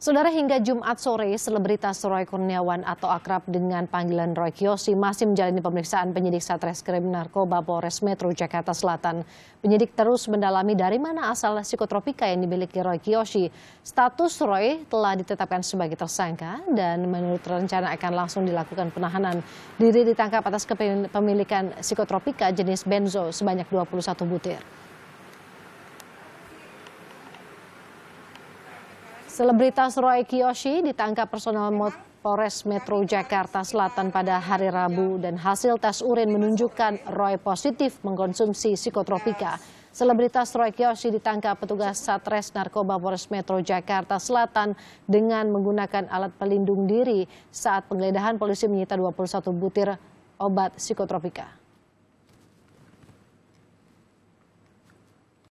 Saudara hingga Jumat sore, selebritas Roy Kurniawan atau akrab dengan panggilan Roy Kiyoshi masih menjalani pemeriksaan penyidik Satreskrim Narkoba Polres Metro Jakarta Selatan. Penyidik terus mendalami dari mana asal psikotropika yang dimiliki Roy Kiyoshi. Status Roy telah ditetapkan sebagai tersangka dan menurut rencana akan langsung dilakukan penahanan. Diri ditangkap atas kepemilikan psikotropika jenis benzo sebanyak 21 butir. Selebritas Roy Kiyoshi ditangkap personal Polres Metro Jakarta Selatan pada hari Rabu dan hasil tes urin menunjukkan Roy positif mengkonsumsi psikotropika. Selebritas Roy Kiyoshi ditangkap petugas Satres Narkoba Polres Metro Jakarta Selatan dengan menggunakan alat pelindung diri saat penggeledahan polisi menyita 21 butir obat psikotropika.